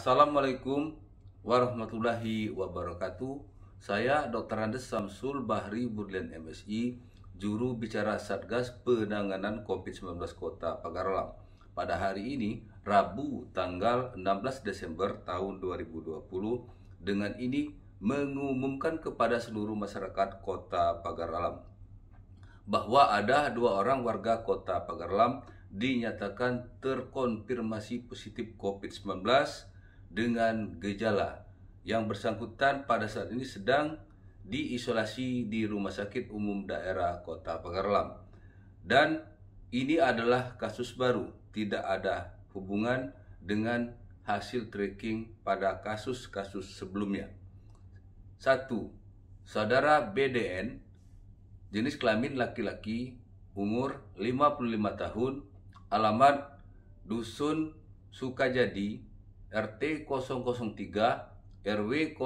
Assalamualaikum warahmatullahi wabarakatuh. Saya Dr. Andes Samsul Bahri Burlian MSI, juru bicara Satgas Penanganan COVID-19 Kota Pagarlam. Pada hari ini, Rabu tanggal 16 Desember tahun 2020, dengan ini mengumumkan kepada seluruh masyarakat Kota Pagarlam bahwa ada dua orang warga Kota Pagarlam dinyatakan terkonfirmasi positif COVID-19 dengan gejala yang bersangkutan pada saat ini sedang diisolasi di Rumah Sakit Umum Daerah Kota Pagarlam. Dan ini adalah kasus baru, tidak ada hubungan dengan hasil tracking pada kasus-kasus sebelumnya. satu Saudara BDN jenis kelamin laki-laki umur 55 tahun alamat Dusun Sukajadi RT 003 RW 001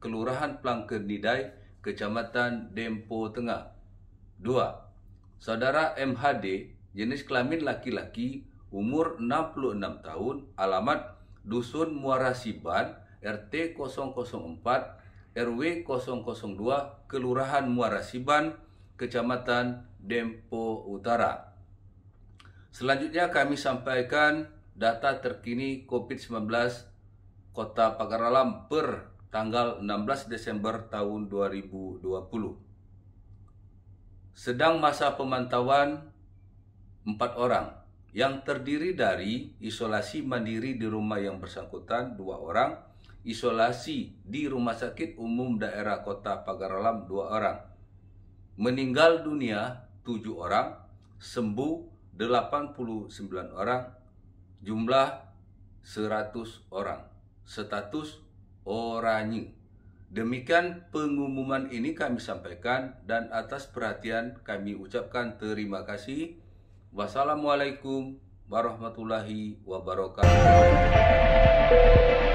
Kelurahan Nidai Kecamatan Dempo Tengah 2. Saudara MHD jenis kelamin laki-laki umur 66 tahun alamat Dusun Muara Siban RT 004 RW 002 Kelurahan Muara Siban Kecamatan Dempo Utara. Selanjutnya kami sampaikan data terkini COVID-19 Kota Pagaralam per tanggal 16 Desember tahun 2020. Sedang masa pemantauan 4 orang yang terdiri dari isolasi mandiri di rumah yang bersangkutan 2 orang, isolasi di Rumah Sakit Umum Daerah Kota Pagaralam 2 orang. Meninggal dunia 7 orang, sembuh 89 orang, Jumlah 100 orang. Status orangnya. Demikian pengumuman ini kami sampaikan dan atas perhatian kami ucapkan terima kasih. Wassalamualaikum warahmatullahi wabarakatuh.